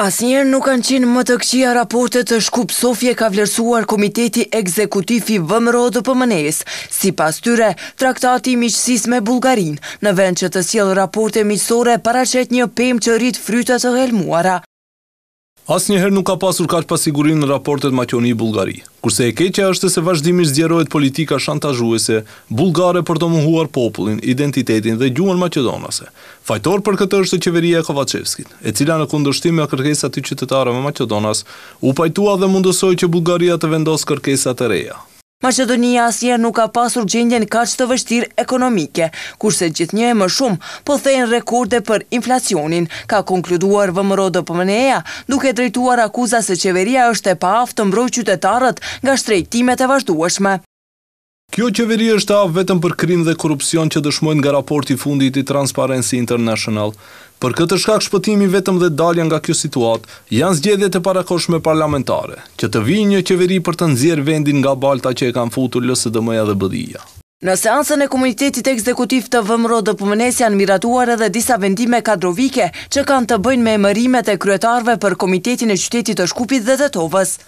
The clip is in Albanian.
As njerë nuk kanë qinë më të këqia raportet të shkup Sofje ka vlerësuar Komiteti Ekzekutiv i Vëmëro dhe Pëmënes. Si pas tyre, traktati i miqësis me Bulgarin në vend që të sjellë raporte miqësore paraqet një pemë që rrit frytët të helmuara. Asnjëherë nuk ka pasur kaq pasiguri në raportet me Qioni Bullgari. Kurse e keqja është se vazhdimisht zgjerohet politika shantazhuese bullgare për të mohuar popullin, identitetin dhe gjuhën maqedonase. Fajtor për këtë është qeveria e Kovacevskit, e cila në kundërshtim me kërkesat e qytetarëve të Maqedonas, u pajtua dhe mundësoi që Bullgaria të vendosë kërkesa të reja. Macedonia asje nuk ka pasur gjendjen kaq të vështirë ekonomike, kurse gjithnje e më shumë po thejnë rekorde për inflacionin, ka konkluduar vëmëro dë pëmëneja, duke drejtuar akuza se qeveria është e pa aftë të mbroj qytetarët nga shtrejtimet e vazhdueshme. Kjo qeveri është avë vetëm për krim dhe korupcion që dëshmojnë nga raporti fundit i Transparency International. Për këtë shkak shpëtimi vetëm dhe dalja nga kjo situatë, janë zgjedhje të parakoshme parlamentare, që të vijë një qeveri për të nxjerrë vendin nga balta që e kanë futur LSDM-ja dhe bdi Në seancën e komunitetit ekzekutiv të Vëmro dhe pëmënes janë miratuar edhe disa vendime kadrovike që kanë të bëjnë me emërimet e kryetarve për Komitetin e Qytetit të Shkupit dhe Tetovës.